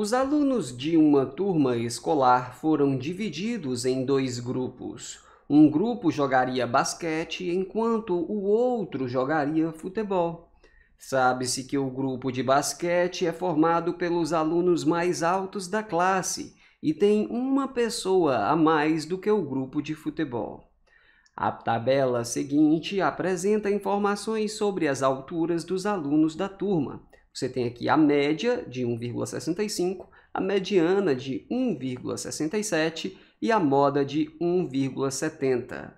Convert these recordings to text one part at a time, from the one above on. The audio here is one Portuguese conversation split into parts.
Os alunos de uma turma escolar foram divididos em dois grupos. Um grupo jogaria basquete, enquanto o outro jogaria futebol. Sabe-se que o grupo de basquete é formado pelos alunos mais altos da classe e tem uma pessoa a mais do que o grupo de futebol. A tabela seguinte apresenta informações sobre as alturas dos alunos da turma. Você tem aqui a média de 1,65, a mediana de 1,67 e a moda de 1,70.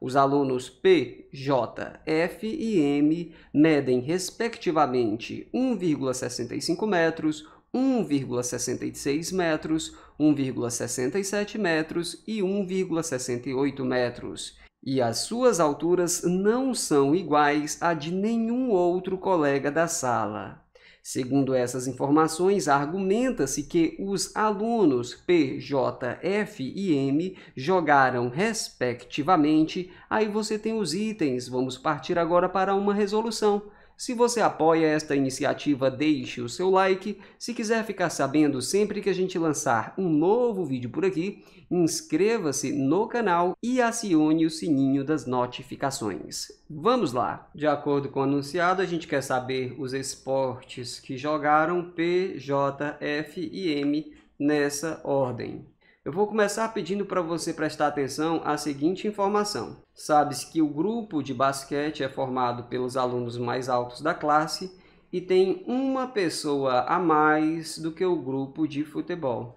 Os alunos P, J, F e M medem, respectivamente, 1,65 metros, 1,66 metros, 1,67 metros e 1,68 metros. E as suas alturas não são iguais à de nenhum outro colega da sala. Segundo essas informações, argumenta-se que os alunos P, J, F e M jogaram respectivamente. Aí você tem os itens. Vamos partir agora para uma resolução. Se você apoia esta iniciativa, deixe o seu like. Se quiser ficar sabendo sempre que a gente lançar um novo vídeo por aqui, inscreva-se no canal e acione o sininho das notificações. Vamos lá! De acordo com o anunciado, a gente quer saber os esportes que jogaram P, J, F e M nessa ordem. Eu vou começar pedindo para você prestar atenção à seguinte informação. Sabes que o grupo de basquete é formado pelos alunos mais altos da classe e tem uma pessoa a mais do que o grupo de futebol.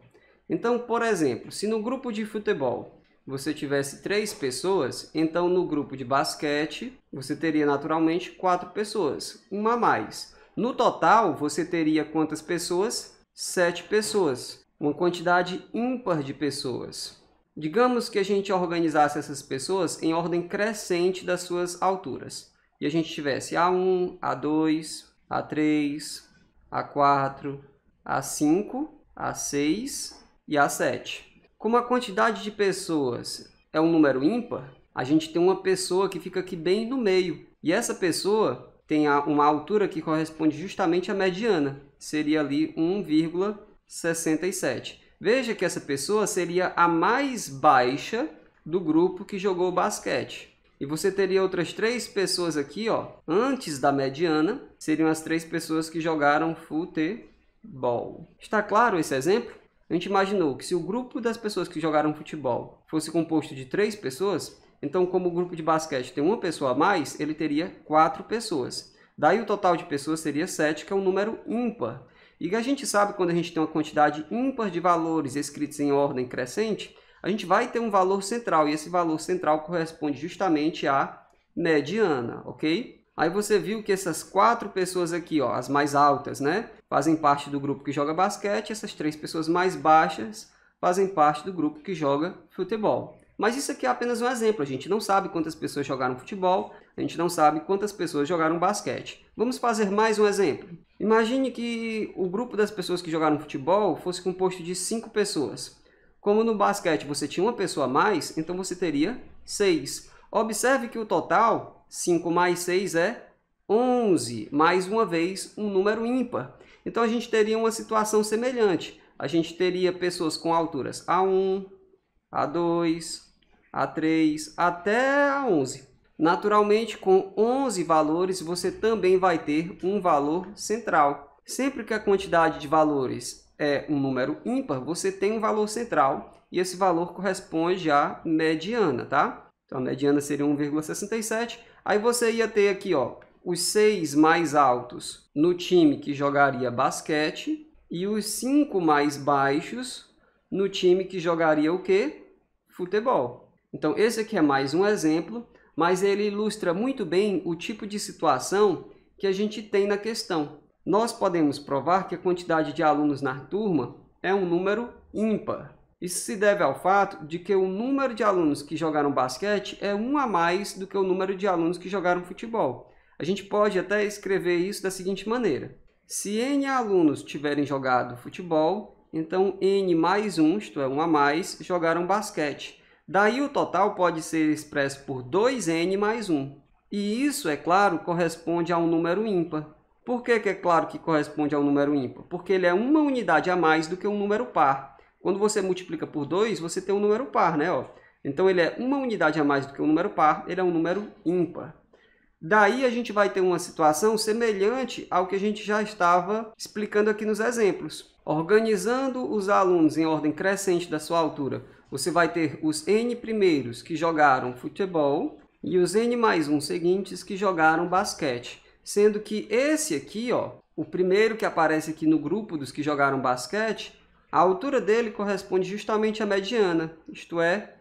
Então, por exemplo, se no grupo de futebol você tivesse três pessoas, então no grupo de basquete você teria naturalmente quatro pessoas, uma a mais. No total, você teria quantas pessoas? Sete pessoas uma quantidade ímpar de pessoas. Digamos que a gente organizasse essas pessoas em ordem crescente das suas alturas. E a gente tivesse A1, A2, A3, A4, A5, A6 e A7. Como a quantidade de pessoas é um número ímpar, a gente tem uma pessoa que fica aqui bem no meio. E essa pessoa tem uma altura que corresponde justamente à mediana. Seria ali 1, 67. Veja que essa pessoa seria a mais baixa do grupo que jogou basquete. E você teria outras três pessoas aqui, ó, antes da mediana, seriam as três pessoas que jogaram futebol. Está claro esse exemplo? A gente imaginou que se o grupo das pessoas que jogaram futebol fosse composto de três pessoas, então como o grupo de basquete tem uma pessoa a mais, ele teria quatro pessoas. Daí o total de pessoas seria sete, que é um número ímpar. E a gente sabe quando a gente tem uma quantidade ímpar de valores escritos em ordem crescente, a gente vai ter um valor central, e esse valor central corresponde justamente à mediana, ok? Aí você viu que essas quatro pessoas aqui, ó, as mais altas, né, fazem parte do grupo que joga basquete, essas três pessoas mais baixas fazem parte do grupo que joga futebol. Mas isso aqui é apenas um exemplo, a gente não sabe quantas pessoas jogaram futebol, a gente não sabe quantas pessoas jogaram basquete. Vamos fazer mais um exemplo. Imagine que o grupo das pessoas que jogaram futebol fosse composto de 5 pessoas. Como no basquete você tinha uma pessoa a mais, então você teria 6. Observe que o total, 5 mais 6 é 11, mais uma vez um número ímpar. Então a gente teria uma situação semelhante. A gente teria pessoas com alturas A1, A2, a 3, até a 11. Naturalmente, com 11 valores, você também vai ter um valor central. Sempre que a quantidade de valores é um número ímpar, você tem um valor central e esse valor corresponde à mediana, tá? Então, a mediana seria 1,67. Aí você ia ter aqui, ó, os seis mais altos no time que jogaria basquete e os cinco mais baixos no time que jogaria o quê? Futebol. Então, esse aqui é mais um exemplo, mas ele ilustra muito bem o tipo de situação que a gente tem na questão. Nós podemos provar que a quantidade de alunos na turma é um número ímpar. Isso se deve ao fato de que o número de alunos que jogaram basquete é um a mais do que o número de alunos que jogaram futebol. A gente pode até escrever isso da seguinte maneira. Se n alunos tiverem jogado futebol, então n mais 1, isto é, 1 um a mais, jogaram basquete. Daí o total pode ser expresso por 2n mais 1. E isso, é claro, corresponde a um número ímpar. Por que, que é claro que corresponde a um número ímpar? Porque ele é uma unidade a mais do que um número par. Quando você multiplica por 2, você tem um número par, né? Ó. Então ele é uma unidade a mais do que um número par, ele é um número ímpar. Daí a gente vai ter uma situação semelhante ao que a gente já estava explicando aqui nos exemplos. Organizando os alunos em ordem crescente da sua altura você vai ter os N primeiros que jogaram futebol e os N mais um seguintes que jogaram basquete. Sendo que esse aqui, ó, o primeiro que aparece aqui no grupo dos que jogaram basquete, a altura dele corresponde justamente à mediana, isto é,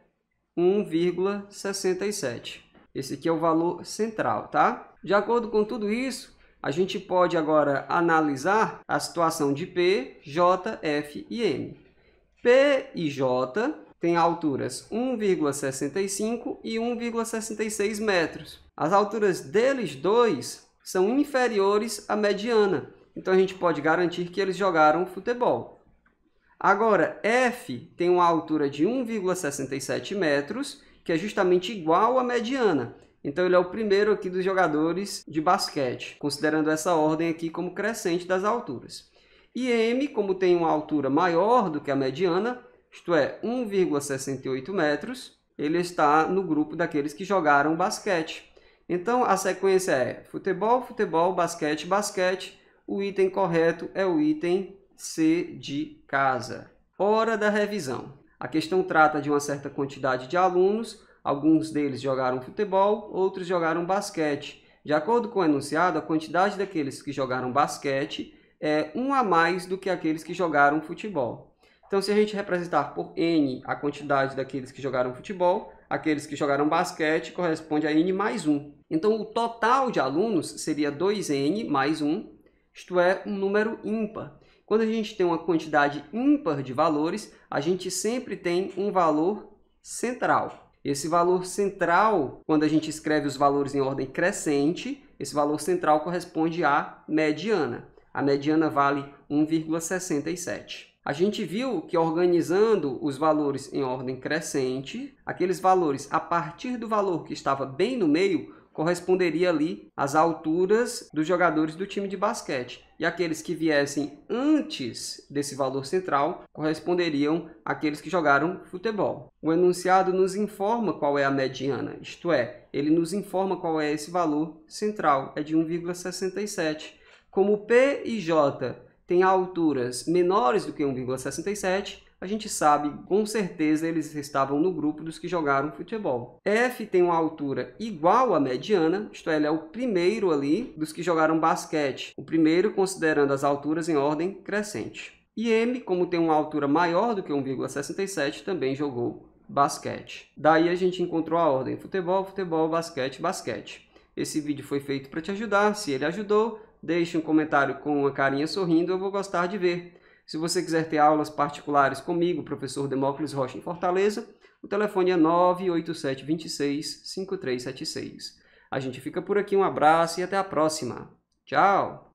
1,67. Esse aqui é o valor central, tá? De acordo com tudo isso, a gente pode agora analisar a situação de P, J, F e M. P e J tem alturas 1,65 e 1,66 metros. As alturas deles dois são inferiores à mediana, então a gente pode garantir que eles jogaram futebol. Agora, F tem uma altura de 1,67 metros, que é justamente igual à mediana. Então ele é o primeiro aqui dos jogadores de basquete, considerando essa ordem aqui como crescente das alturas. E M, como tem uma altura maior do que a mediana, isto é, 1,68 metros, ele está no grupo daqueles que jogaram basquete. Então, a sequência é futebol, futebol, basquete, basquete. O item correto é o item C de casa. Hora da revisão. A questão trata de uma certa quantidade de alunos. Alguns deles jogaram futebol, outros jogaram basquete. De acordo com o enunciado, a quantidade daqueles que jogaram basquete é um a mais do que aqueles que jogaram futebol. Então, se a gente representar por N a quantidade daqueles que jogaram futebol, aqueles que jogaram basquete corresponde a N mais 1. Então, o total de alunos seria 2N mais 1, isto é, um número ímpar. Quando a gente tem uma quantidade ímpar de valores, a gente sempre tem um valor central. Esse valor central, quando a gente escreve os valores em ordem crescente, esse valor central corresponde à mediana. A mediana vale 1,67. A gente viu que organizando os valores em ordem crescente, aqueles valores a partir do valor que estava bem no meio corresponderia ali às alturas dos jogadores do time de basquete. E aqueles que viessem antes desse valor central corresponderiam àqueles que jogaram futebol. O enunciado nos informa qual é a mediana, isto é, ele nos informa qual é esse valor central, é de 1,67. Como P e J tem alturas menores do que 1,67, a gente sabe com certeza eles estavam no grupo dos que jogaram futebol. F tem uma altura igual à mediana, isto é, ele é o primeiro ali dos que jogaram basquete, o primeiro considerando as alturas em ordem crescente. E M, como tem uma altura maior do que 1,67, também jogou basquete. Daí a gente encontrou a ordem futebol, futebol, basquete, basquete. Esse vídeo foi feito para te ajudar, se ele ajudou, deixe um comentário com uma carinha sorrindo, eu vou gostar de ver. Se você quiser ter aulas particulares comigo, professor Demócles Rocha em Fortaleza, o telefone é 987 26 5376. A gente fica por aqui, um abraço e até a próxima. Tchau!